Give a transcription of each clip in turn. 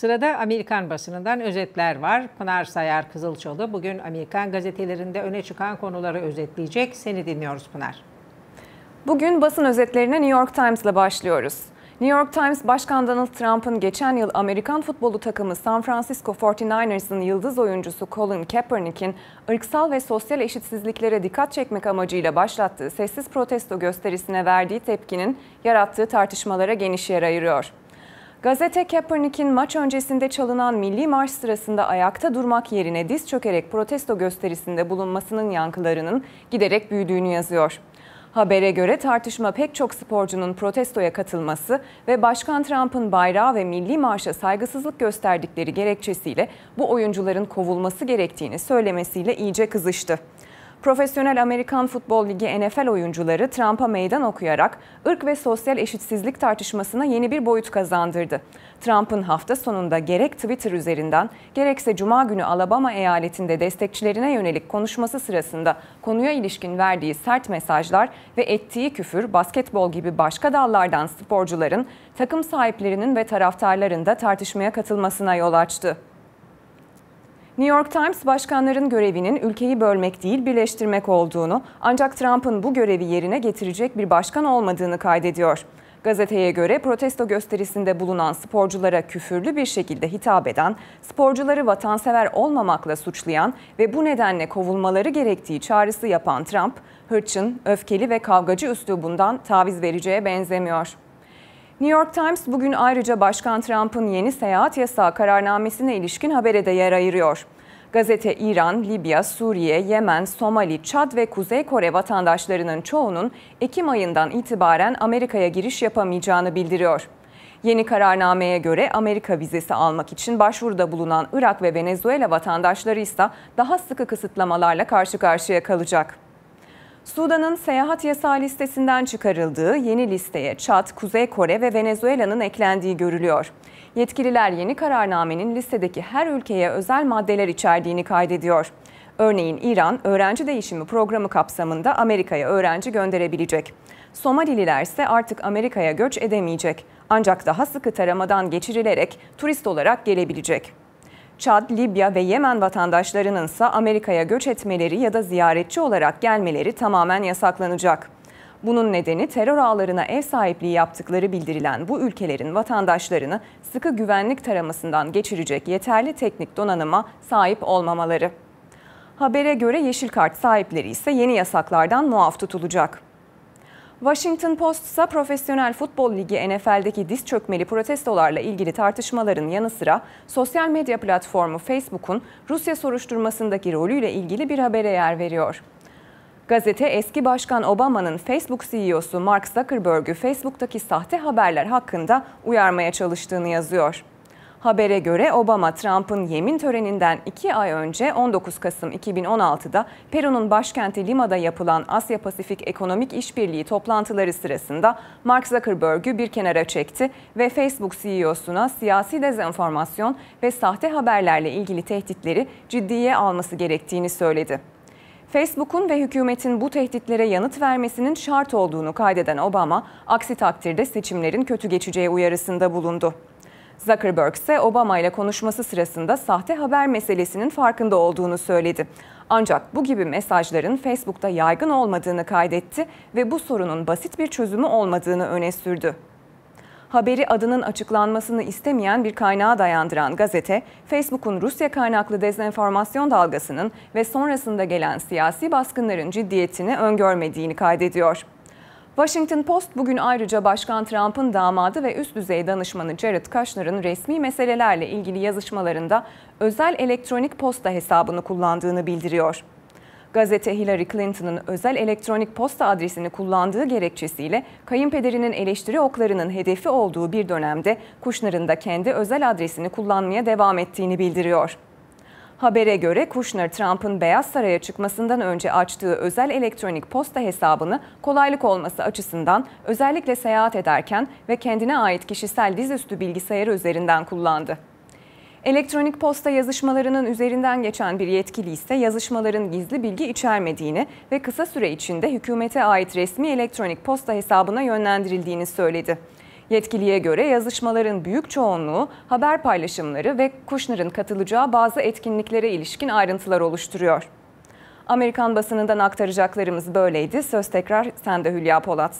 Sırada Amerikan basınından özetler var. Pınar Sayar Kızılçoğlu bugün Amerikan gazetelerinde öne çıkan konuları özetleyecek. Seni dinliyoruz Pınar. Bugün basın özetlerine New York Times ile başlıyoruz. New York Times Başkan Donald Trump'ın geçen yıl Amerikan futbolu takımı San Francisco 49ers'ın yıldız oyuncusu Colin Kaepernick'in ırksal ve sosyal eşitsizliklere dikkat çekmek amacıyla başlattığı sessiz protesto gösterisine verdiği tepkinin yarattığı tartışmalara geniş yer ayırıyor. Gazete Kaepernick'in maç öncesinde çalınan milli marş sırasında ayakta durmak yerine diz çökerek protesto gösterisinde bulunmasının yankılarının giderek büyüdüğünü yazıyor. Habere göre tartışma pek çok sporcunun protestoya katılması ve Başkan Trump'ın bayrağı ve milli marşa saygısızlık gösterdikleri gerekçesiyle bu oyuncuların kovulması gerektiğini söylemesiyle iyice kızıştı. Profesyonel Amerikan Futbol Ligi NFL oyuncuları Trump'a meydan okuyarak ırk ve sosyal eşitsizlik tartışmasına yeni bir boyut kazandırdı. Trump'ın hafta sonunda gerek Twitter üzerinden gerekse Cuma günü Alabama eyaletinde destekçilerine yönelik konuşması sırasında konuya ilişkin verdiği sert mesajlar ve ettiği küfür basketbol gibi başka dallardan sporcuların, takım sahiplerinin ve taraftarların da tartışmaya katılmasına yol açtı. New York Times başkanların görevinin ülkeyi bölmek değil birleştirmek olduğunu ancak Trump'ın bu görevi yerine getirecek bir başkan olmadığını kaydediyor. Gazeteye göre protesto gösterisinde bulunan sporculara küfürlü bir şekilde hitap eden, sporcuları vatansever olmamakla suçlayan ve bu nedenle kovulmaları gerektiği çağrısı yapan Trump, hırçın, öfkeli ve kavgacı üslubundan taviz vereceğe benzemiyor. New York Times bugün ayrıca Başkan Trump'ın yeni seyahat yasağı kararnamesine ilişkin habere de yer ayırıyor. Gazete İran, Libya, Suriye, Yemen, Somali, Çad ve Kuzey Kore vatandaşlarının çoğunun Ekim ayından itibaren Amerika'ya giriş yapamayacağını bildiriyor. Yeni kararnameye göre Amerika vizesi almak için başvuruda bulunan Irak ve Venezuela vatandaşları ise daha sıkı kısıtlamalarla karşı karşıya kalacak. Sudan'ın seyahat yasağı listesinden çıkarıldığı yeni listeye Çat, Kuzey Kore ve Venezuela'nın eklendiği görülüyor. Yetkililer yeni kararnamenin listedeki her ülkeye özel maddeler içerdiğini kaydediyor. Örneğin İran, öğrenci değişimi programı kapsamında Amerika'ya öğrenci gönderebilecek. Somalililer ise artık Amerika'ya göç edemeyecek. Ancak daha sıkı taramadan geçirilerek turist olarak gelebilecek. Çad, Libya ve Yemen vatandaşlarının ise Amerika'ya göç etmeleri ya da ziyaretçi olarak gelmeleri tamamen yasaklanacak. Bunun nedeni terör ağlarına ev sahipliği yaptıkları bildirilen bu ülkelerin vatandaşlarını sıkı güvenlik taramasından geçirecek yeterli teknik donanıma sahip olmamaları. Habere göre yeşil kart sahipleri ise yeni yasaklardan muaf tutulacak. Washington Post ise Profesyonel Futbol Ligi NFL'deki diz çökmeli protestolarla ilgili tartışmaların yanı sıra sosyal medya platformu Facebook'un Rusya soruşturmasındaki rolüyle ilgili bir habere yer veriyor. Gazete eski başkan Obama'nın Facebook CEO'su Mark Zuckerberg'ü Facebook'taki sahte haberler hakkında uyarmaya çalıştığını yazıyor. Habere göre Obama, Trump'ın yemin töreninden 2 ay önce 19 Kasım 2016'da Peru'nun başkenti Lima'da yapılan Asya Pasifik Ekonomik İşbirliği toplantıları sırasında Mark Zuckerberg'ü bir kenara çekti ve Facebook CEO'suna siyasi dezenformasyon ve sahte haberlerle ilgili tehditleri ciddiye alması gerektiğini söyledi. Facebook'un ve hükümetin bu tehditlere yanıt vermesinin şart olduğunu kaydeden Obama, aksi takdirde seçimlerin kötü geçeceği uyarısında bulundu. Zuckerberg ise Obama ile konuşması sırasında sahte haber meselesinin farkında olduğunu söyledi. Ancak bu gibi mesajların Facebook'ta yaygın olmadığını kaydetti ve bu sorunun basit bir çözümü olmadığını öne sürdü. Haberi adının açıklanmasını istemeyen bir kaynağa dayandıran gazete, Facebook'un Rusya kaynaklı dezenformasyon dalgasının ve sonrasında gelen siyasi baskınların ciddiyetini öngörmediğini kaydediyor. Washington Post bugün ayrıca Başkan Trump'ın damadı ve üst düzey danışmanı Jared Kushner'ın resmi meselelerle ilgili yazışmalarında özel elektronik posta hesabını kullandığını bildiriyor. Gazete Hillary Clinton'ın özel elektronik posta adresini kullandığı gerekçesiyle kayınpederinin eleştiri oklarının hedefi olduğu bir dönemde Kushner'ın da kendi özel adresini kullanmaya devam ettiğini bildiriyor. Habere göre Kushner, Trump'ın Beyaz Saray'a çıkmasından önce açtığı özel elektronik posta hesabını kolaylık olması açısından özellikle seyahat ederken ve kendine ait kişisel dizüstü bilgisayarı üzerinden kullandı. Elektronik posta yazışmalarının üzerinden geçen bir yetkili ise yazışmaların gizli bilgi içermediğini ve kısa süre içinde hükümete ait resmi elektronik posta hesabına yönlendirildiğini söyledi. Yetkiliye göre yazışmaların büyük çoğunluğu haber paylaşımları ve Kushner'ın katılacağı bazı etkinliklere ilişkin ayrıntılar oluşturuyor. Amerikan basınından aktaracaklarımız böyleydi. Söz tekrar sende Hülya Polat.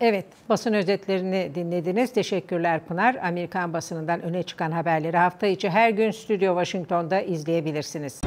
Evet, basın özetlerini dinlediniz. Teşekkürler Pınar. Amerikan basınından öne çıkan haberleri hafta içi her gün Stüdyo Washington'da izleyebilirsiniz.